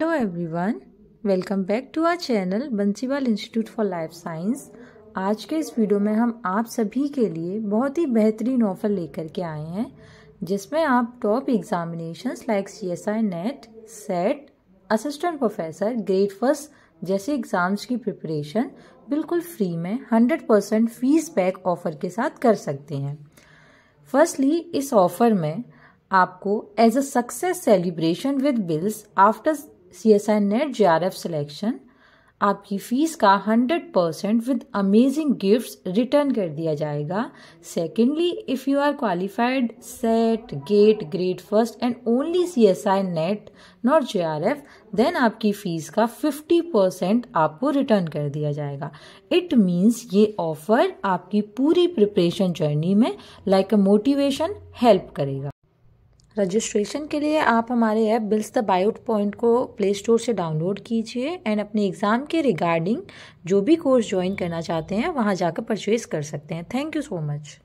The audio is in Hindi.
hello everyone welcome back to our channel Bansiwal institute for life science आज के इस वीडियो में हम आप सभी के लिए बहुत ही बेहतरीन ऑफर लेकर के आए हैं जिसमें आप top examinations like C S I NET SET assistant professor grade first जैसे एग्ज़ाम्स की प्रिपरेशन बिल्कुल फ्री में 100 परसेंट फीस बैक ऑफर के साथ कर सकते हैं फर्स्टली इस ऑफर में आपको as a success celebration with BILS after C S I NET J R F selection आपकी फीस का hundred percent with amazing gift return कर दिया जाएगा secondly if you are qualified SET GATE grade first and only C S I NET not J R F then आपकी फ़ीस का फिफ्टी परसेंट आपको रिटर्न कर दिया जाएगा इट मीन्स ये ऑफ़र आपकी पूरी प्रिपरेशन जर्नी में लाइक अ मोटिवेशन हेल्प करेगा रजिस्ट्रेशन के लिए आप हमारे app BILS the bio point को प्ले स्टोर से डाउनलोड कीजिए एंड अपने एग्ज़ाम के रिगार्डिंग जो भी कोर्स ज्वाइन करना चाहते हैं वहाँ जाकर परचेज़ कर सकते हैं थैंक यू सो मच